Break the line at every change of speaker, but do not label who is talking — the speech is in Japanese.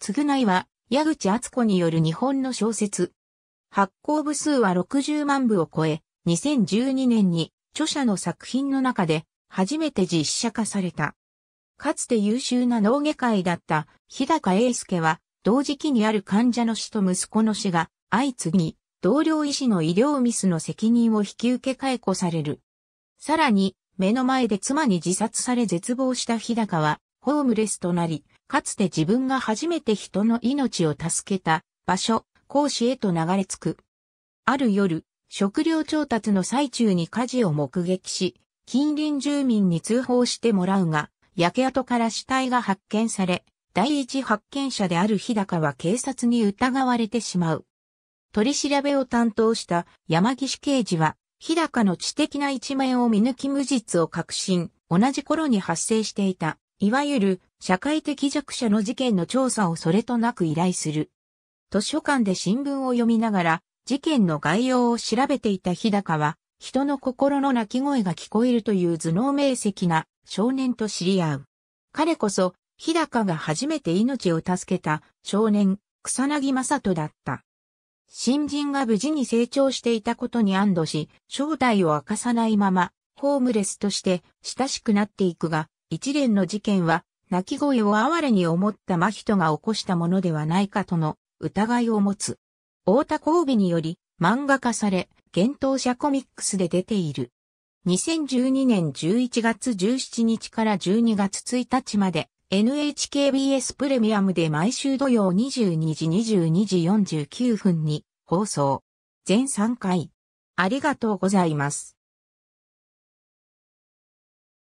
償いは、矢口敦子による日本の小説。発行部数は
60万部を超え、2012年に著者の作品の中で初めて実写化された。かつて優秀な脳外科医だった日高英介は、同時期にある患者の死と息子の死が相次ぎ、同僚医師の医療ミスの責任を引き受け解雇される。さらに、目の前で妻に自殺され絶望した日高は、ホームレスとなり、かつて自分が初めて人の命を助けた場所、講師へと流れ着く。ある夜、食料調達の最中に火事を目撃し、近隣住民に通報してもらうが、焼け跡から死体が発見され、第一発見者である日高は警察に疑われてしまう。取り調べを担当した山岸刑事は、日高の知的な一面を見抜き無実を確信、同じ頃に発生していた、いわゆる社会的弱者の事件の調査をそれとなく依頼する。図書館で新聞を読みながら、事件の概要を調べていた日高は、人の心の泣き声が聞こえるという頭脳明晰な少年と知り合う。彼こそ、日高が初めて命を助けた少年、草薙正人だった。新人が無事に成長していたことに安堵し、正体を明かさないまま、ホームレスとして親しくなっていくが、一連の事件は泣き声を哀れに思った真人が起こしたものではないかとの疑いを持つ。大田神戸により漫画化され、幻冬者コミックスで出ている。2012年11月17日から12月1日まで NHKBS プレミアムで毎週土曜22時22時49分に放送。全3
回。ありがとうございます。